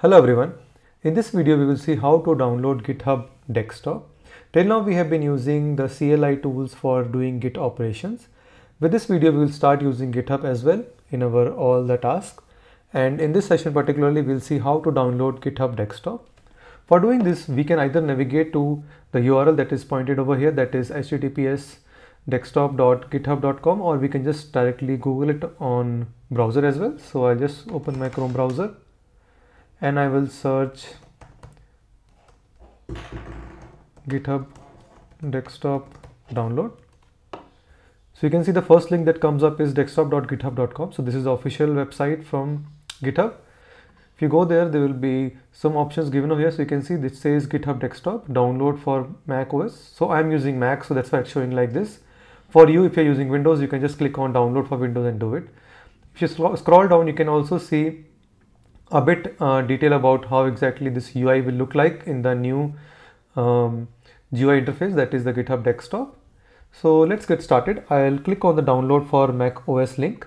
Hello everyone. In this video we will see how to download GitHub desktop. Till now we have been using the CLI tools for doing Git operations. With this video we will start using GitHub as well in our all the tasks. And in this session particularly we'll see how to download GitHub desktop. For doing this we can either navigate to the URL that is pointed over here that is https desktop.github.com or we can just directly google it on browser as well. So I'll just open my Chrome browser and I will search github desktop download so you can see the first link that comes up is desktop.github.com so this is the official website from github if you go there there will be some options given over here so you can see this says github desktop download for mac os so i'm using mac so that's why it's showing like this for you if you're using windows you can just click on download for windows and do it if you scroll down you can also see a bit uh, detail about how exactly this UI will look like in the new um, GUI interface that is the GitHub desktop. So let's get started. I'll click on the download for Mac OS link.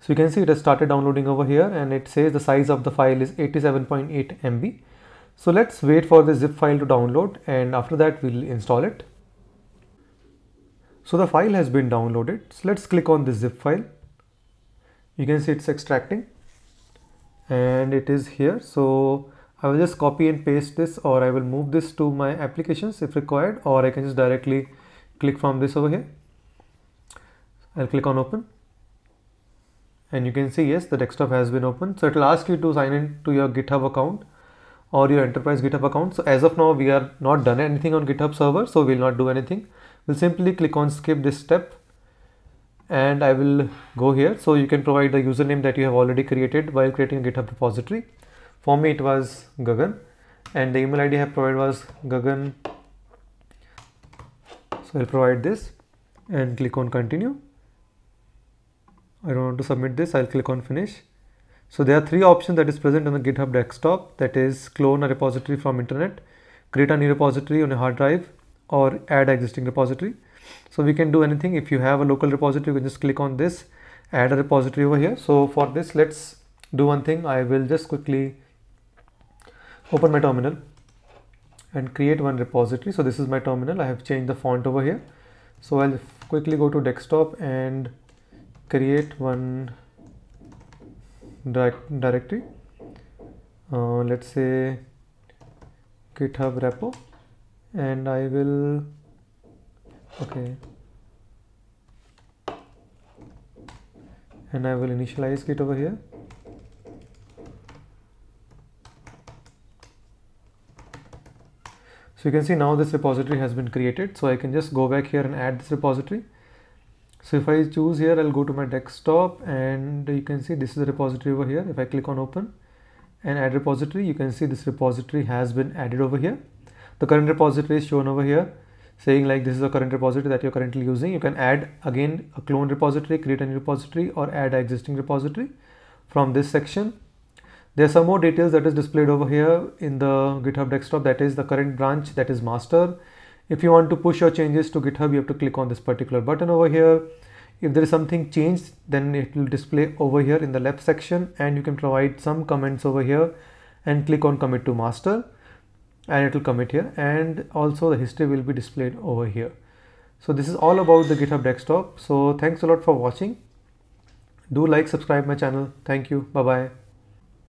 So you can see it has started downloading over here and it says the size of the file is 87.8 MB. So let's wait for the zip file to download and after that we'll install it. So the file has been downloaded. So let's click on the zip file you can see it's extracting and it is here so I will just copy and paste this or I will move this to my applications if required or I can just directly click from this over here I'll click on open and you can see yes the desktop has been opened so it will ask you to sign in to your github account or your enterprise github account so as of now we are not done anything on github server so we'll not do anything we'll simply click on skip this step and I will go here. So you can provide the username that you have already created while creating a GitHub repository. For me, it was Gagan and the email ID I have provided was Gagan. So I'll provide this and click on continue. I don't want to submit this. I'll click on finish. So there are three options that is present on the GitHub desktop. That is clone a repository from internet, create a new repository on a hard drive or add existing repository so we can do anything if you have a local repository you can just click on this add a repository over here so for this let's do one thing I will just quickly open my terminal and create one repository so this is my terminal I have changed the font over here so I'll quickly go to desktop and create one directory uh, let's say github repo and I will okay and I will initialize it over here so you can see now this repository has been created so I can just go back here and add this repository so if I choose here I'll go to my desktop and you can see this is the repository over here if I click on open and add repository you can see this repository has been added over here the current repository is shown over here saying like this is a current repository that you're currently using. You can add again a clone repository, create a new repository or add an existing repository from this section. There's some more details that is displayed over here in the GitHub desktop that is the current branch that is master. If you want to push your changes to GitHub, you have to click on this particular button over here. If there is something changed, then it will display over here in the left section and you can provide some comments over here and click on commit to master and it will commit here and also the history will be displayed over here. So this is all about the GitHub desktop. So thanks a lot for watching. Do like, subscribe my channel. Thank you. Bye-bye.